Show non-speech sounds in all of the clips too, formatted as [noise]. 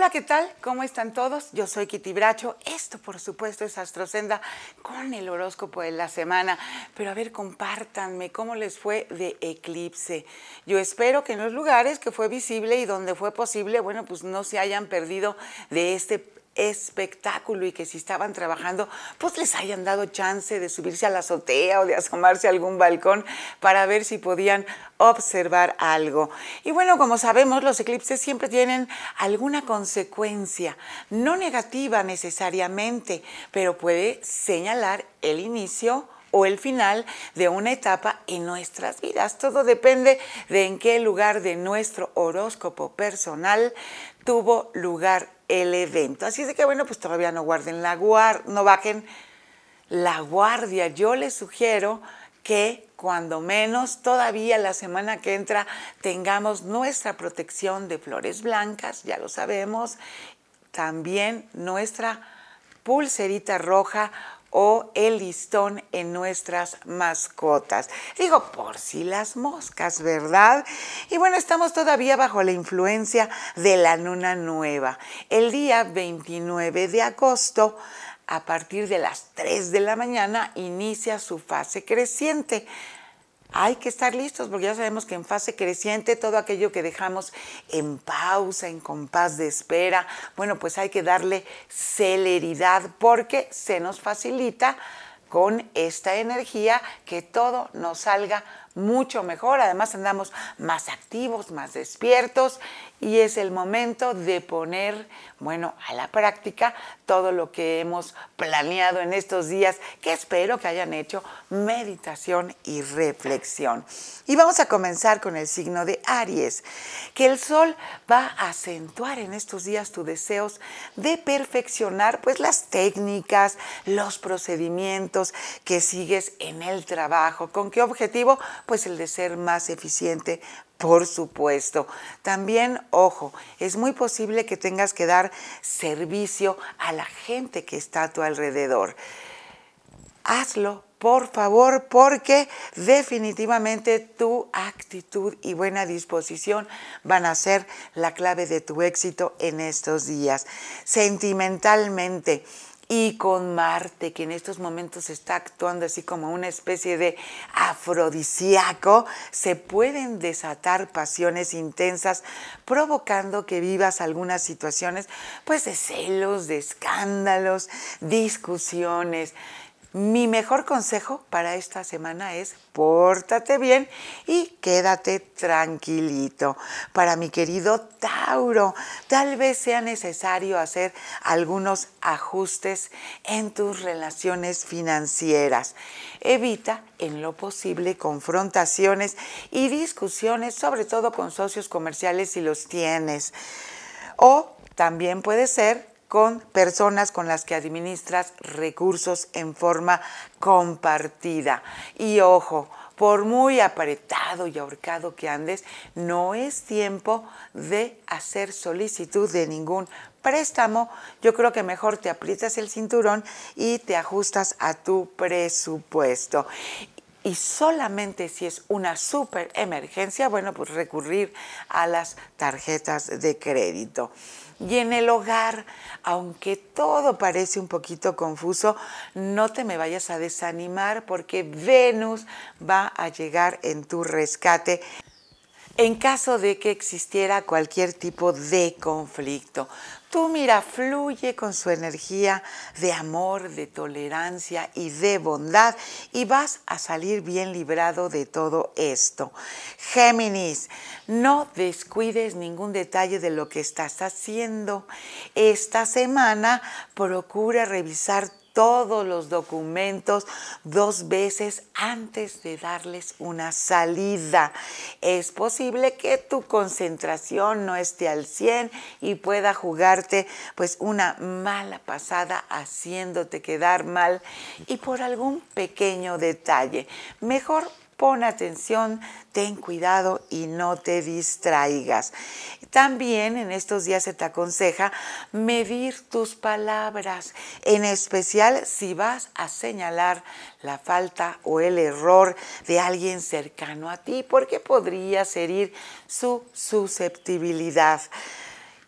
Hola, ¿qué tal? ¿Cómo están todos? Yo soy Kitty Bracho. Esto, por supuesto, es Astrocenda con el horóscopo de la semana. Pero a ver, compártanme cómo les fue de eclipse. Yo espero que en los lugares que fue visible y donde fue posible, bueno, pues no se hayan perdido de este espectáculo y que si estaban trabajando, pues les hayan dado chance de subirse a la azotea o de asomarse a algún balcón para ver si podían observar algo. Y bueno, como sabemos, los eclipses siempre tienen alguna consecuencia, no negativa necesariamente, pero puede señalar el inicio o el final de una etapa en nuestras vidas. Todo depende de en qué lugar de nuestro horóscopo personal tuvo lugar el evento. Así es que bueno, pues todavía no guarden la guard, no bajen la guardia. Yo les sugiero que cuando menos todavía la semana que entra tengamos nuestra protección de flores blancas, ya lo sabemos, también nuestra pulserita roja o el listón en nuestras mascotas. Digo, por si las moscas, ¿verdad? Y bueno, estamos todavía bajo la influencia de la luna nueva. El día 29 de agosto, a partir de las 3 de la mañana, inicia su fase creciente hay que estar listos porque ya sabemos que en fase creciente todo aquello que dejamos en pausa, en compás de espera, bueno, pues hay que darle celeridad porque se nos facilita con esta energía que todo nos salga mucho mejor, además andamos más activos, más despiertos y es el momento de poner, bueno, a la práctica todo lo que hemos planeado en estos días, que espero que hayan hecho meditación y reflexión. Y vamos a comenzar con el signo de Aries, que el sol va a acentuar en estos días tus deseos de perfeccionar pues las técnicas, los procedimientos que sigues en el trabajo, con qué objetivo pues el de ser más eficiente, por supuesto. También, ojo, es muy posible que tengas que dar servicio a la gente que está a tu alrededor. Hazlo por favor, porque definitivamente tu actitud y buena disposición van a ser la clave de tu éxito en estos días. Sentimentalmente, y con Marte, que en estos momentos está actuando así como una especie de afrodisíaco, se pueden desatar pasiones intensas, provocando que vivas algunas situaciones pues de celos, de escándalos, discusiones mi mejor consejo para esta semana es pórtate bien y quédate tranquilito. Para mi querido Tauro, tal vez sea necesario hacer algunos ajustes en tus relaciones financieras. Evita en lo posible confrontaciones y discusiones, sobre todo con socios comerciales si los tienes. O también puede ser con personas con las que administras recursos en forma compartida. Y ojo, por muy apretado y ahorcado que andes, no es tiempo de hacer solicitud de ningún préstamo. Yo creo que mejor te aprietas el cinturón y te ajustas a tu presupuesto y solamente si es una super emergencia, bueno, pues recurrir a las tarjetas de crédito. Y en el hogar, aunque todo parece un poquito confuso, no te me vayas a desanimar porque Venus va a llegar en tu rescate en caso de que existiera cualquier tipo de conflicto. Tú mira, fluye con su energía de amor, de tolerancia y de bondad y vas a salir bien librado de todo esto. Géminis, no descuides ningún detalle de lo que estás haciendo. Esta semana procura revisar todos los documentos dos veces antes de darles una salida. Es posible que tu concentración no esté al 100 y pueda jugarte pues una mala pasada haciéndote quedar mal y por algún pequeño detalle. Mejor pon atención, ten cuidado y no te distraigas. También en estos días se te aconseja medir tus palabras, en especial si vas a señalar la falta o el error de alguien cercano a ti, porque podría herir su susceptibilidad.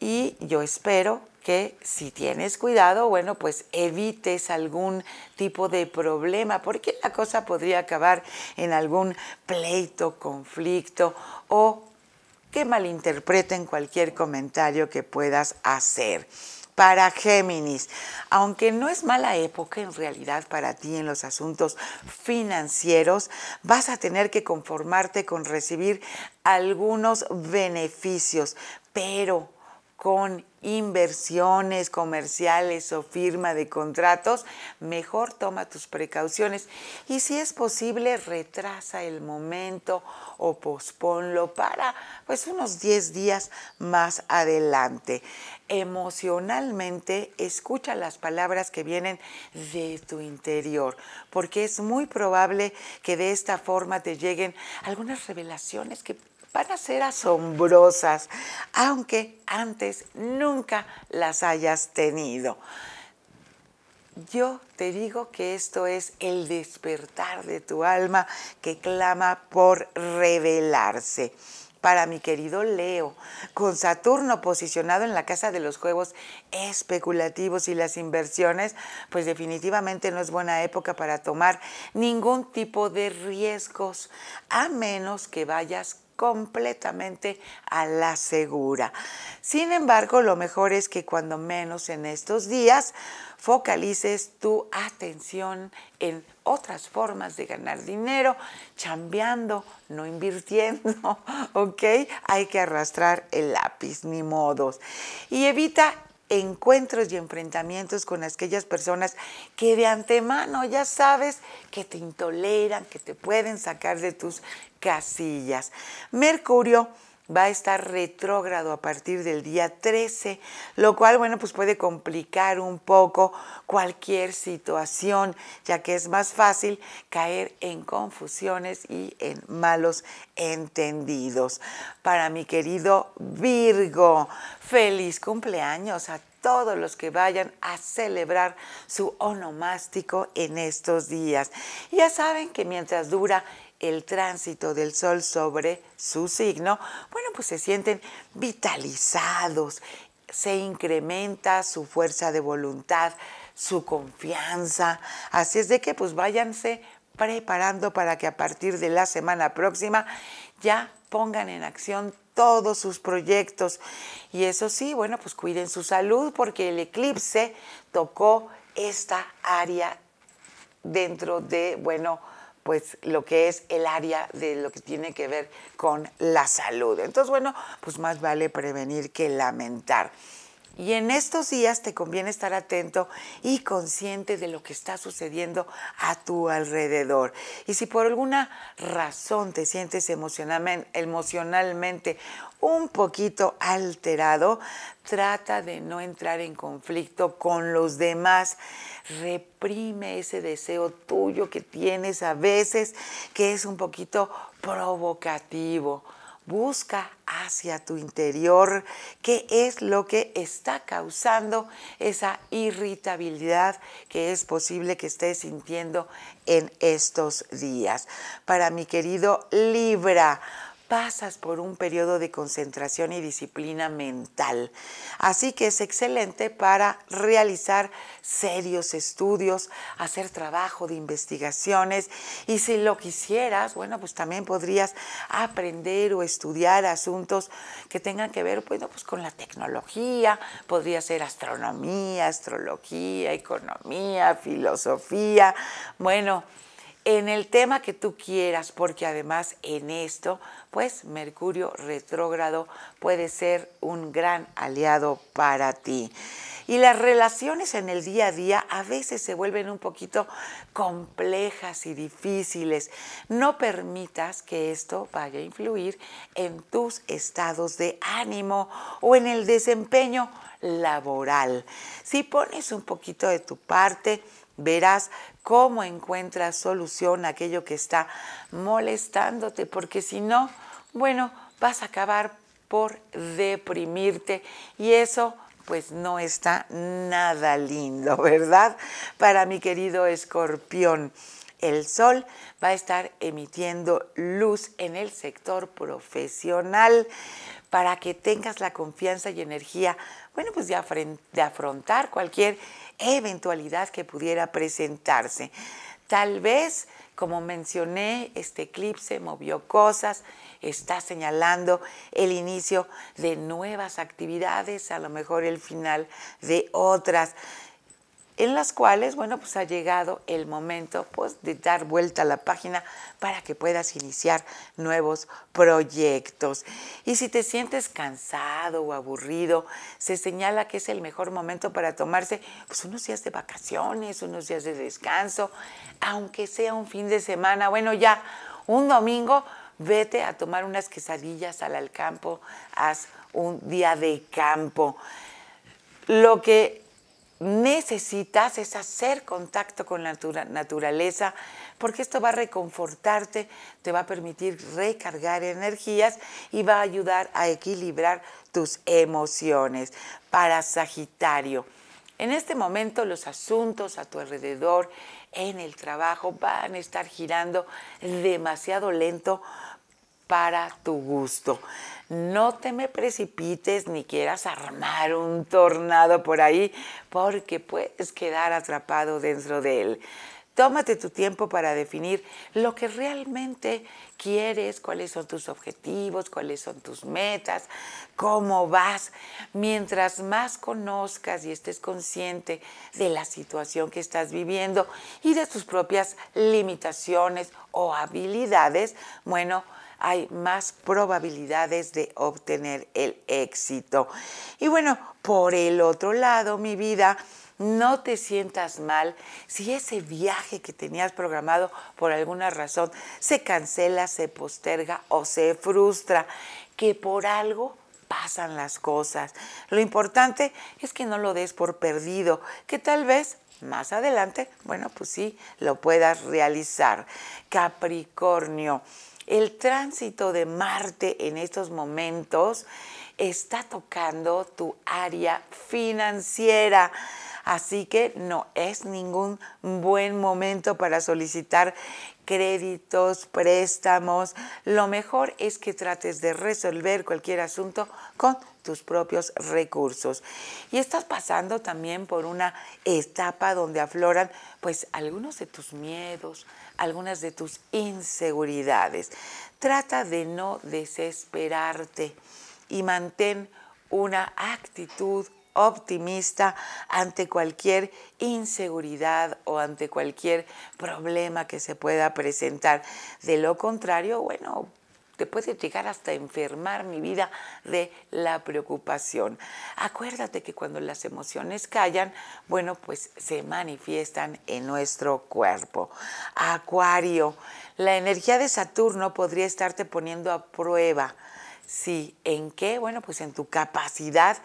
Y yo espero que si tienes cuidado, bueno, pues evites algún tipo de problema, porque la cosa podría acabar en algún pleito, conflicto o que malinterpreten cualquier comentario que puedas hacer. Para Géminis, aunque no es mala época en realidad para ti en los asuntos financieros, vas a tener que conformarte con recibir algunos beneficios, pero con inversiones comerciales o firma de contratos, mejor toma tus precauciones y si es posible retrasa el momento o posponlo para pues unos 10 días más adelante. Emocionalmente escucha las palabras que vienen de tu interior, porque es muy probable que de esta forma te lleguen algunas revelaciones que van a ser asombrosas, aunque antes nunca las hayas tenido. Yo te digo que esto es el despertar de tu alma que clama por revelarse. Para mi querido Leo, con Saturno posicionado en la casa de los juegos especulativos y las inversiones, pues definitivamente no es buena época para tomar ningún tipo de riesgos, a menos que vayas completamente a la segura. Sin embargo, lo mejor es que cuando menos en estos días focalices tu atención en otras formas de ganar dinero, chambeando, no invirtiendo, [laughs] ¿ok? Hay que arrastrar el lápiz, ni modos. Y evita encuentros y enfrentamientos con aquellas personas que de antemano ya sabes que te intoleran, que te pueden sacar de tus casillas. Mercurio va a estar retrógrado a partir del día 13, lo cual, bueno, pues puede complicar un poco cualquier situación, ya que es más fácil caer en confusiones y en malos entendidos. Para mi querido Virgo, feliz cumpleaños a todos los que vayan a celebrar su onomástico en estos días. Ya saben que mientras dura el tránsito del Sol sobre su signo, bueno, pues se sienten vitalizados, se incrementa su fuerza de voluntad, su confianza. Así es de que pues váyanse preparando para que a partir de la semana próxima ya pongan en acción todos sus proyectos. Y eso sí, bueno, pues cuiden su salud porque el eclipse tocó esta área dentro de, bueno, pues lo que es el área de lo que tiene que ver con la salud. Entonces, bueno, pues más vale prevenir que lamentar. Y en estos días te conviene estar atento y consciente de lo que está sucediendo a tu alrededor. Y si por alguna razón te sientes emocionalmente, un poquito alterado, trata de no entrar en conflicto con los demás. Reprime ese deseo tuyo que tienes a veces, que es un poquito provocativo. Busca hacia tu interior qué es lo que está causando esa irritabilidad que es posible que estés sintiendo en estos días. Para mi querido Libra, pasas por un periodo de concentración y disciplina mental. Así que es excelente para realizar serios estudios, hacer trabajo de investigaciones y si lo quisieras, bueno, pues también podrías aprender o estudiar asuntos que tengan que ver, bueno, pues con la tecnología, podría ser astronomía, astrología, economía, filosofía, bueno, en el tema que tú quieras, porque además en esto, pues Mercurio retrógrado puede ser un gran aliado para ti. Y las relaciones en el día a día a veces se vuelven un poquito complejas y difíciles. No permitas que esto vaya a influir en tus estados de ánimo o en el desempeño laboral. Si pones un poquito de tu parte, verás cómo encuentras solución a aquello que está molestándote, porque si no, bueno, vas a acabar por deprimirte y eso pues no está nada lindo, ¿verdad? Para mi querido escorpión. El sol va a estar emitiendo luz en el sector profesional para que tengas la confianza y energía, bueno, pues de, de afrontar cualquier eventualidad que pudiera presentarse. Tal vez, como mencioné, este eclipse movió cosas, está señalando el inicio de nuevas actividades, a lo mejor el final de otras en las cuales, bueno, pues ha llegado el momento pues, de dar vuelta a la página para que puedas iniciar nuevos proyectos. Y si te sientes cansado o aburrido, se señala que es el mejor momento para tomarse pues, unos días de vacaciones, unos días de descanso, aunque sea un fin de semana, bueno, ya un domingo, vete a tomar unas quesadillas al campo, haz un día de campo. Lo que necesitas es hacer contacto con la naturaleza, porque esto va a reconfortarte, te va a permitir recargar energías y va a ayudar a equilibrar tus emociones. Para Sagitario, en este momento los asuntos a tu alrededor, en el trabajo, van a estar girando demasiado lento para tu gusto. No te me precipites ni quieras armar un tornado por ahí porque puedes quedar atrapado dentro de él. Tómate tu tiempo para definir lo que realmente quieres, cuáles son tus objetivos, cuáles son tus metas, cómo vas. Mientras más conozcas y estés consciente de la situación que estás viviendo y de tus propias limitaciones o habilidades, bueno, hay más probabilidades de obtener el éxito. Y bueno, por el otro lado, mi vida, no te sientas mal si ese viaje que tenías programado por alguna razón se cancela, se posterga o se frustra, que por algo pasan las cosas. Lo importante es que no lo des por perdido, que tal vez más adelante, bueno, pues sí, lo puedas realizar. Capricornio. El tránsito de Marte en estos momentos está tocando tu área financiera. Así que no es ningún buen momento para solicitar créditos, préstamos. Lo mejor es que trates de resolver cualquier asunto con tus propios recursos. Y estás pasando también por una etapa donde afloran pues algunos de tus miedos, algunas de tus inseguridades. Trata de no desesperarte y mantén una actitud optimista ante cualquier inseguridad o ante cualquier problema que se pueda presentar. De lo contrario, bueno, te puede llegar hasta enfermar mi vida de la preocupación. Acuérdate que cuando las emociones callan, bueno, pues se manifiestan en nuestro cuerpo. Acuario, la energía de Saturno podría estarte poniendo a prueba Sí, ¿en qué? Bueno, pues en tu capacidad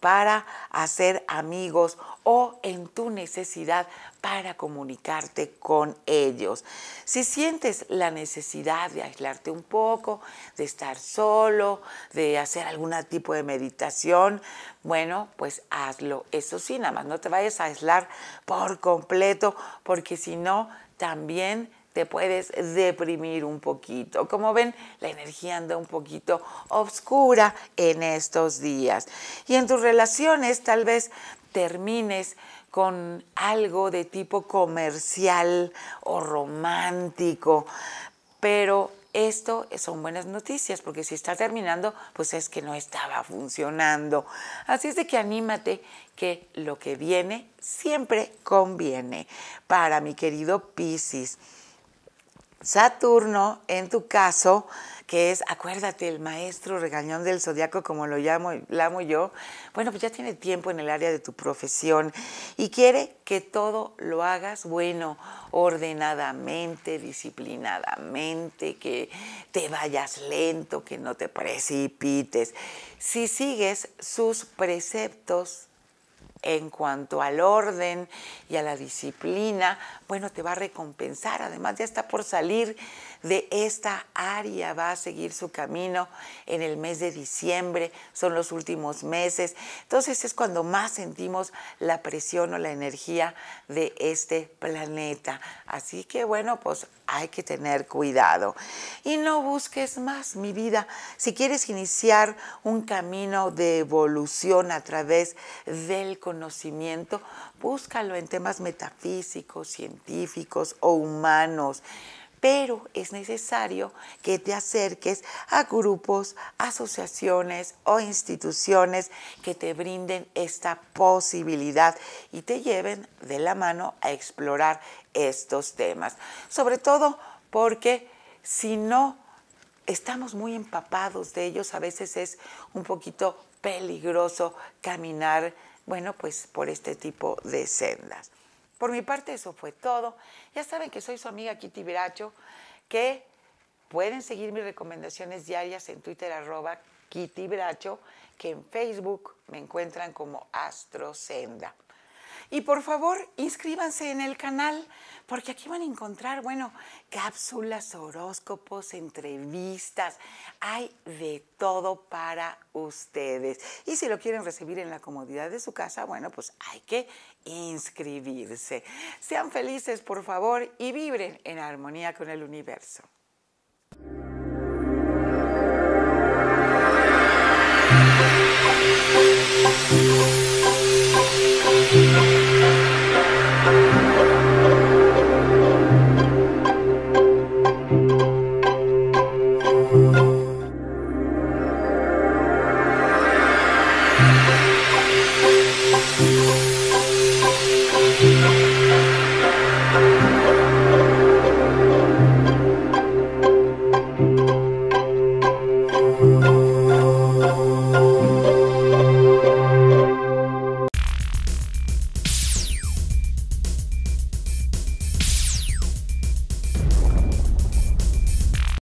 para hacer amigos o en tu necesidad para comunicarte con ellos. Si sientes la necesidad de aislarte un poco, de estar solo, de hacer algún tipo de meditación, bueno, pues hazlo. Eso sí, nada más no te vayas a aislar por completo, porque si no, también te puedes deprimir un poquito. Como ven, la energía anda un poquito oscura en estos días. Y en tus relaciones tal vez termines con algo de tipo comercial o romántico, pero esto son buenas noticias, porque si está terminando, pues es que no estaba funcionando. Así es de que anímate que lo que viene siempre conviene. Para mi querido Piscis. Saturno, en tu caso, que es, acuérdate, el maestro regañón del zodiaco, como lo llamo, yo, bueno, pues ya tiene tiempo en el área de tu profesión y quiere que todo lo hagas bueno, ordenadamente, disciplinadamente, que te vayas lento, que no te precipites. Si sigues sus preceptos, en cuanto al orden y a la disciplina, bueno, te va a recompensar. Además, ya está por salir de esta área va a seguir su camino en el mes de diciembre, son los últimos meses. Entonces es cuando más sentimos la presión o la energía de este planeta. Así que bueno, pues hay que tener cuidado. Y no busques más, mi vida. Si quieres iniciar un camino de evolución a través del conocimiento, búscalo en temas metafísicos, científicos o humanos pero es necesario que te acerques a grupos, asociaciones o instituciones que te brinden esta posibilidad y te lleven de la mano a explorar estos temas. Sobre todo porque si no estamos muy empapados de ellos, a veces es un poquito peligroso caminar, bueno, pues por este tipo de sendas. Por mi parte eso fue todo. Ya saben que soy su amiga Kitty Bracho, que pueden seguir mis recomendaciones diarias en Twitter arroba Kitty Bracho, que en Facebook me encuentran como Astro senda. Y por favor, inscríbanse en el canal, porque aquí van a encontrar, bueno, cápsulas, horóscopos, entrevistas. Hay de todo para ustedes. Y si lo quieren recibir en la comodidad de su casa, bueno, pues hay que inscribirse. Sean felices, por favor, y vibren en armonía con el universo.